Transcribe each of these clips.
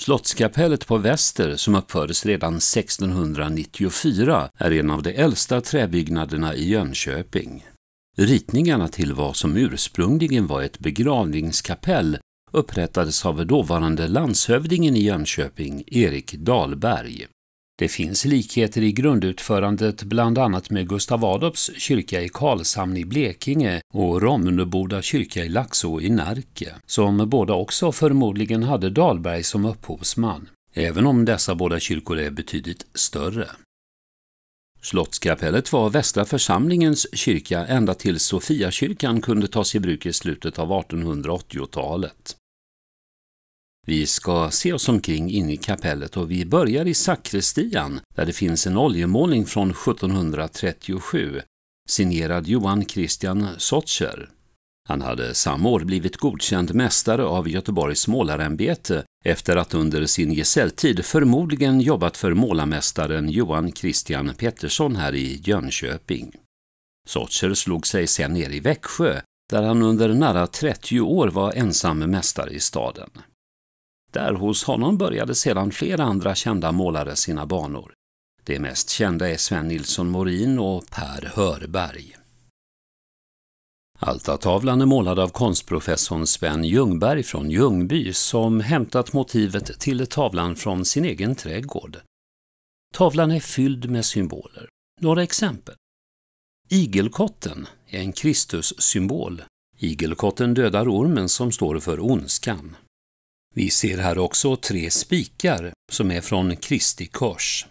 Slottskapellet på Väster, som uppfördes redan 1694, är en av de äldsta träbyggnaderna i Jönköping. Ritningarna till vad som ursprungligen var ett begravningskapell upprättades av dåvarande landshövdingen i Jönköping, Erik Dahlberg. Det finns likheter i grundutförandet bland annat med Gustav Adolfs kyrka i Karlshamn i Blekinge och Ronneboda kyrka i Laxå i Närke, som båda också förmodligen hade Dahlberg som upphovsman, även om dessa båda kyrkor är betydligt större. Slottskapellet var Västra församlingens kyrka ända tills Sofiakyrkan kunde tas i bruk i slutet av 1880-talet. Vi ska se oss omkring inne i kapellet och vi börjar i sakristian där det finns en oljemålning från 1737 signerad Johan Christian Sotscher. Han hade samma år blivit godkänd mästare av Göteborgs målarämbete efter att under sin gesälltid förmodligen jobbat för målarmästaren Johan Christian Pettersson här i Jönköping. Sotscher slog sig sen ner i Växjö där han under nära 30 år var ensam mästare i staden. Där hos honom började sedan flera andra kända målare sina banor. De mest kända är Sven Nilsson Morin och Per Hörberg. Altartavlan är målad av konstprofessorn Sven Ljungberg från Ljungby som hämtat motivet till tavlan från sin egen trädgård. Tavlan är fylld med symboler. Några exempel. Igelkotten är en Kristussymbol. Igelkotten dödar ormen som står för ondskan. Vi ser här också tre spikar som är från Kristi kors.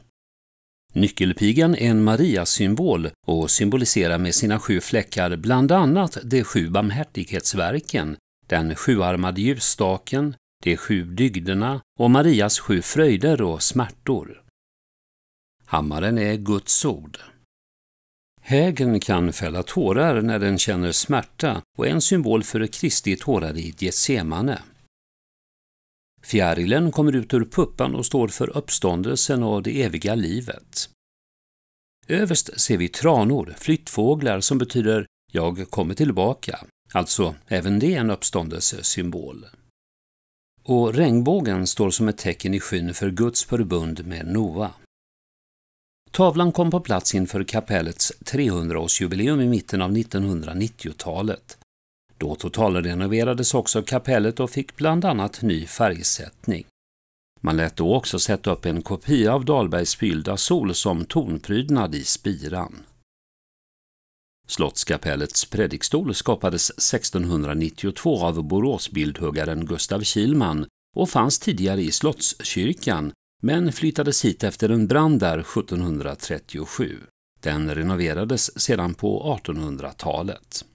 Nyckelpigan är en Mariasymbol och symboliserar med sina sju fläckar bland annat de sju barmhärtighetsverken, den sjuarmade ljusstaken, de sju dygderna och Marias sju fröjder och smärtor. Hammaren är Guds ord. Hägen kan fälla tårar när den känner smärta och är en symbol för Kristi tårar i Getsemane. Fjärilen kommer ut ur puppan och står för uppståndelsen och det eviga livet. Överst ser vi tranor, flyttfåglar, som betyder ”jag kommer tillbaka”, alltså även det en uppståndelsesymbol. Och regnbågen står som ett tecken i skyn för Guds förbund med Noa. Tavlan kom på plats inför kapellets 300-årsjubileum i mitten av 1990-talet då totalrenoverades också kapellet och fick bland annat ny färgsättning. Man lät då också sätta upp en kopia av Dahlbergs fyllda sol som tonprydnad i spiran. Slottskapellets predikstol skapades 1692 av Boråsbildhuggaren Gustav Kilman och fanns tidigare i Slottskyrkan men flyttades hit efter en brand där 1737. Den renoverades sedan på 1800-talet.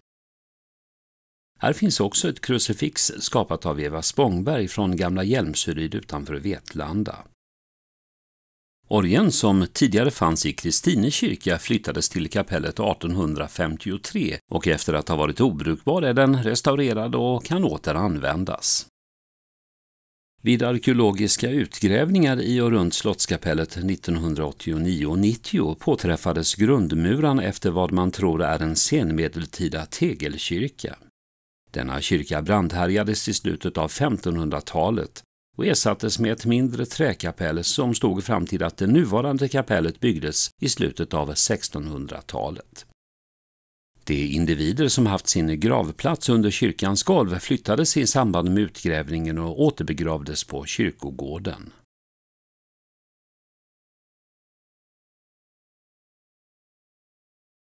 Här finns också ett krucifix skapat av Eva Spångberg från gamla Hjälmsryd utanför Vetlanda. Orgen som tidigare fanns i Kristine kyrka flyttades till kapellet 1853 och efter att ha varit obrukbar är den restaurerad och kan åter användas. Vid arkeologiska utgrävningar i och runt Slottskapellet 1989-90 påträffades grundmuran efter vad man tror är en senmedeltida tegelkyrka. Denna kyrka brandhärjades i slutet av 1500-talet och ersattes med ett mindre träkapell som stod fram till att det nuvarande kapellet byggdes i slutet av 1600-talet. De individer som haft sin gravplats under kyrkans golv flyttades i samband med utgrävningen och återbegravdes på kyrkogården.